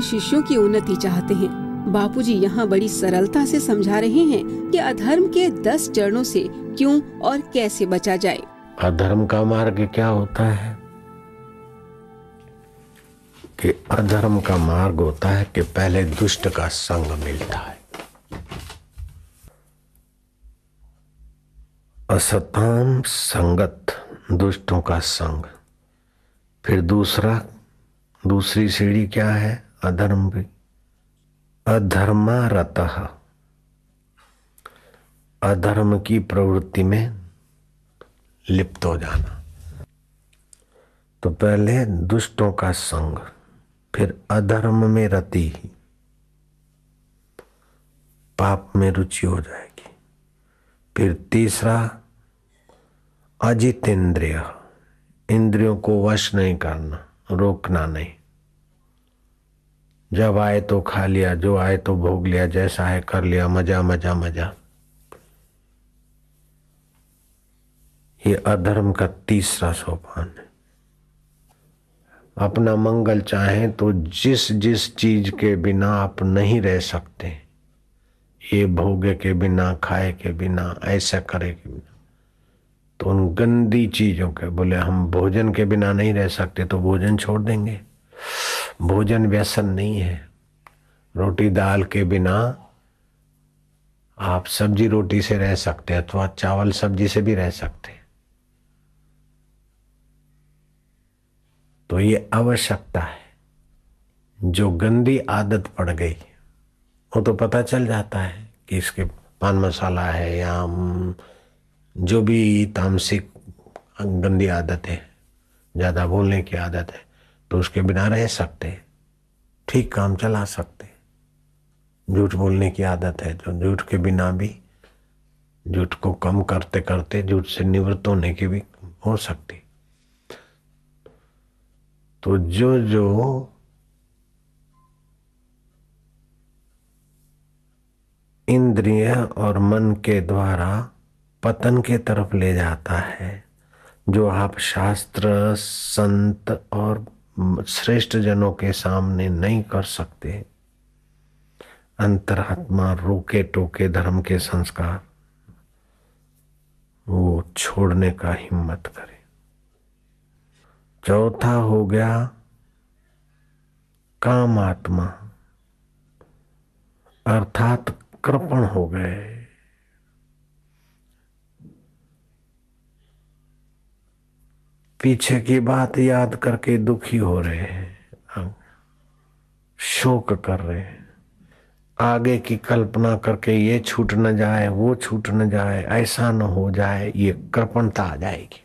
अपने शिष्यों की उन्नति चाहते हैं बापूजी यहाँ बड़ी सरलता से समझा रहे हैं कि अधर्म के दस चरणों से क्यों और कैसे बचा जाए अधर्म का मार्ग क्या होता है कि अधर्म का मार्ग होता है कि पहले दुष्ट का संग मिलता है असताम संगत दुष्टों का संग फिर दूसरा दूसरी सीढ़ी क्या है अधर्म भी अधर्मारत अधर्म की प्रवृत्ति में लिप्त हो जाना तो पहले दुष्टों का संग फिर अधर्म में रति ही पाप में रुचि हो जाएगी फिर तीसरा अजित इंद्रिय इंद्रियों को वश नहीं करना रोकना नहीं जब आए तो खा लिया जो आए तो भोग लिया जैसा है कर लिया मजा मजा मजा ये अधर्म का तीसरा सोपान है अपना मंगल चाहें तो जिस जिस चीज के बिना आप नहीं रह सकते ये भोगे के बिना खाए के बिना ऐसा करे के बिना तो उन गंदी चीजों के बोले हम भोजन के बिना नहीं रह सकते तो भोजन छोड़ देंगे भोजन व्यसन नहीं है रोटी दाल के बिना आप सब्जी रोटी से रह सकते हैं अथवा चावल सब्जी से भी रह सकते हैं तो ये आवश्यकता है जो गंदी आदत पड़ गई वो तो पता चल जाता है कि इसके पान मसाला है या जो भी तामसिक गंदी आदत है ज़्यादा बोलने की आदत है तो उसके बिना रह सकते ठीक काम चला सकते झूठ बोलने की आदत है तो झूठ के बिना भी झूठ को कम करते करते झूठ से निवृत्त होने की भी हो सकती तो जो जो इंद्रिय और मन के द्वारा पतन के तरफ ले जाता है जो आप शास्त्र संत और श्रेष्ठ जनों के सामने नहीं कर सकते अंतरात्मा रोके टोके धर्म के संस्कार वो छोड़ने का हिम्मत करे चौथा हो गया काम आत्मा अर्थात कृपण हो गए पीछे की बात याद करके दुखी हो रहे हैं शोक कर रहे हैं आगे की कल्पना करके ये छूट न जाए वो छूट न जाए ऐसा न हो जाए ये कृपणता आ जाएगी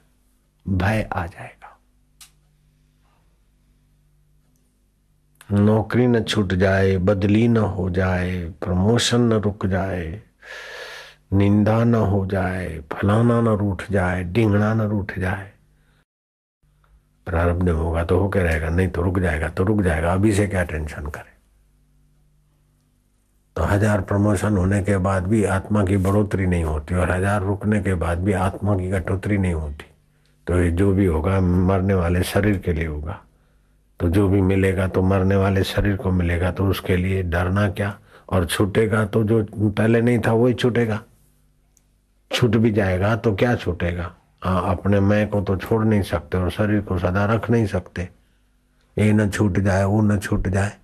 भय आ जाएगा नौकरी न छूट जाए बदली न हो जाए प्रमोशन न रुक जाए निंदा न हो जाए फलाना न रूठ जाए डिंगना न रूठ जाए प्रारब्ध नहीं होगा तो होके रहेगा नहीं तो रुक जाएगा तो रुक जाएगा अभी से क्या टेंशन करें तो हजार प्रमोशन होने के बाद भी आत्मा की बढ़ोतरी नहीं होती और हजार रुकने के बाद भी आत्मा की कटोतरी नहीं होती तो ये जो भी होगा मरने वाले शरीर के लिए होगा तो जो भी मिलेगा तो मरने वाले शरीर को मिलेगा तो उसके लिए डरना क्या और छूटेगा तो जो पहले नहीं था वही छूटेगा छूट भी जाएगा तो क्या छूटेगा अपने मैं को तो छोड़ नहीं सकते और शरीर को सदा रख नहीं सकते ये न छूट जाए वो न छूट जाए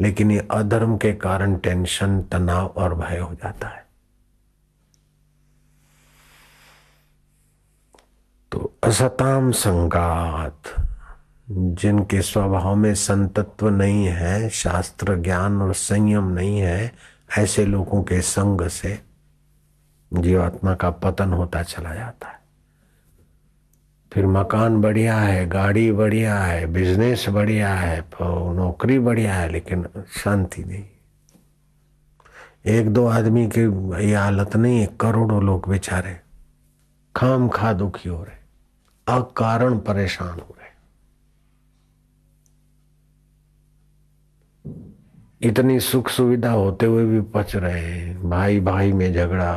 लेकिन ये अधर्म के कारण टेंशन तनाव और भय हो जाता है तो असताम संगात जिनके स्वभाव में संतत्व नहीं है शास्त्र ज्ञान और संयम नहीं है ऐसे लोगों के संग से जीवात्मा का पतन होता चला जाता है फिर मकान बढ़िया है गाड़ी बढ़िया है बिजनेस बढ़िया है तो नौकरी बढ़िया है लेकिन शांति नहीं एक दो आदमी की ये हालत नहीं है करोड़ों लोग बेचारे खाम खा दुखी हो रहे अकारण परेशान हो रहे इतनी सुख सुविधा होते हुए भी पच रहे हैं भाई भाई में झगड़ा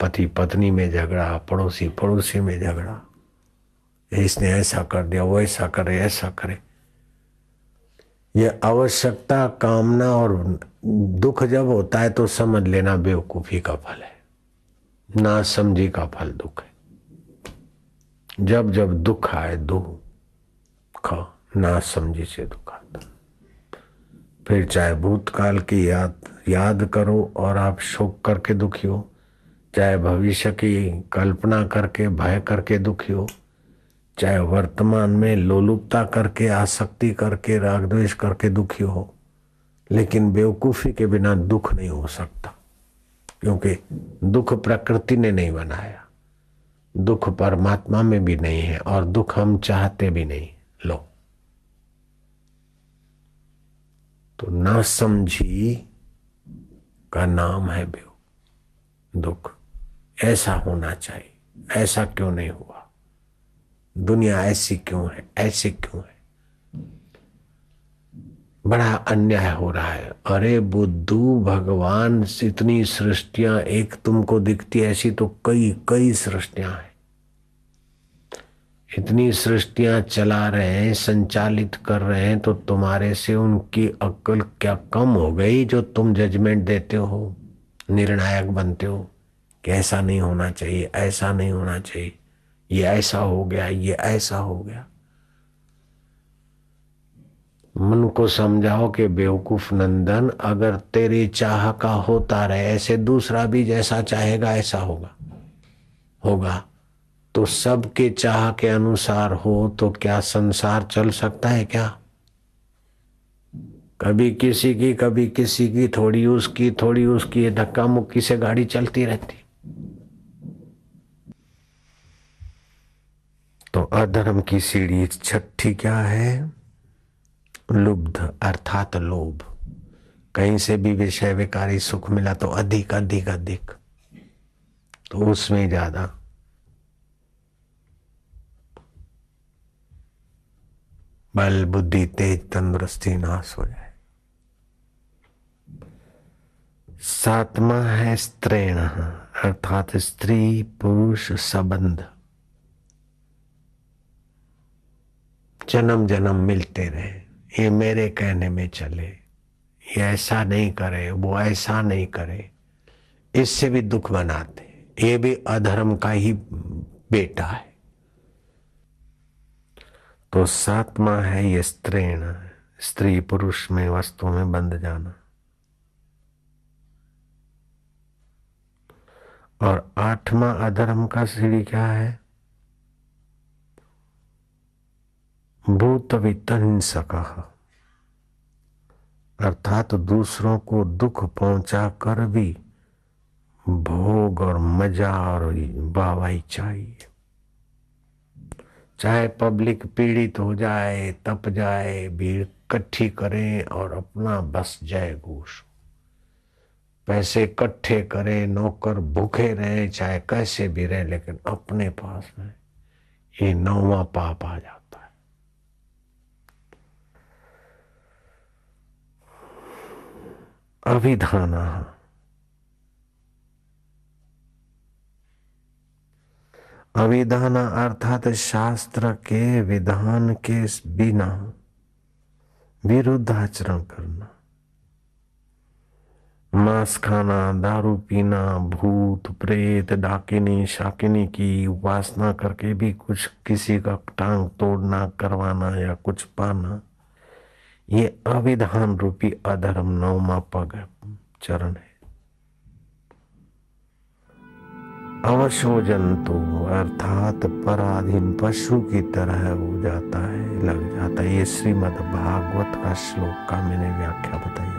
पति पत्नी में झगड़ा पड़ोसी पड़ोसी में झगड़ा इसने ऐसा कर दिया वो ऐसा करे ऐसा करे ये आवश्यकता कामना और दुख जब होता है तो समझ लेना बेवकूफ़ी का फल है ना समझी का फल दुख है जब जब दुख आए दुख ना समझी से दुख आता फिर चाहे भूतकाल की याद याद करो और आप शोक करके दुखी हो चाहे भविष्य की कल्पना करके भय करके दुखी हो चाहे वर्तमान में लोलुपता करके आसक्ति करके राग द्वेष करके दुखी हो लेकिन बेवकूफी के बिना दुख नहीं हो सकता क्योंकि दुख प्रकृति ने नहीं बनाया दुख परमात्मा में भी नहीं है और दुख हम चाहते भी नहीं लो तो ना समझी का नाम है बेव दुख ऐसा होना चाहिए ऐसा क्यों नहीं हुआ दुनिया ऐसी क्यों है ऐसे क्यों है बड़ा अन्याय हो रहा है अरे बुद्धू भगवान इतनी सृष्टियां एक तुमको दिखती ऐसी तो कई कई सृष्टियां हैं इतनी सृष्टियां चला रहे हैं संचालित कर रहे हैं तो तुम्हारे से उनकी अक्ल क्या कम हो गई जो तुम जजमेंट देते हो निर्णायक बनते हो कि ऐसा नहीं होना चाहिए ऐसा नहीं होना चाहिए ये ऐसा हो गया ये ऐसा हो गया मन को समझाओ कि बेवकूफ नंदन अगर तेरे चाह का होता रहे ऐसे दूसरा भी जैसा चाहेगा ऐसा होगा होगा तो सबके चाह के अनुसार हो तो क्या संसार चल सकता है क्या कभी किसी की कभी किसी की थोड़ी उसकी थोड़ी उसकी धक्का मुक्की से गाड़ी चलती रहती तो अधर्म की सीढ़ी छठी क्या है लुब्ध अर्थात लोभ कहीं से भी विषय विकारी सुख मिला तो अधिक अधिक अधिक तो उसमें ज्यादा बल बुद्धि तेज तंदुरुस्ती नाश हो जाए सातवा है स्त्रेण अर्थात स्त्री पुरुष संबंध जन्म जन्म मिलते रहे ये मेरे कहने में चले ये ऐसा नहीं करे वो ऐसा नहीं करे इससे भी दुख बनाते ये भी अधर्म का ही बेटा है तो सातवा है ये स्त्रीण स्त्री पुरुष में वस्तु में बंध जाना और आठवां अधर्म का सीढ़ी क्या है भूतवितंसकः अर्थात तो दूसरों को दुख पहुंचा कर भी भोग और मजा और बाबाई चाहिए चाहे पब्लिक पीड़ित हो जाए तप जाए भीड़ इकट्ठी करें और अपना बस जाए घोष पैसे इकट्ठे करें नौकर भूखे रहें चाहे कैसे भी रहें लेकिन अपने पास रहें ये नौवा पाप आ जाता अभिधाना अविधान अर्थात शास्त्र के विधान के बिना विरुद्ध आचरण करना मांस खाना दारू पीना भूत प्रेत डाकिनी शाकिनी की उपासना करके भी कुछ किसी का टांग तोड़ना करवाना या कुछ पाना ये अविधान रूपी अधर्म नवमा पग चरण है अवशो तो अर्थात पराधीन पशु की तरह हो जाता है लग जाता है ये श्रीमद भागवत का श्लोक का मैंने व्याख्या बताई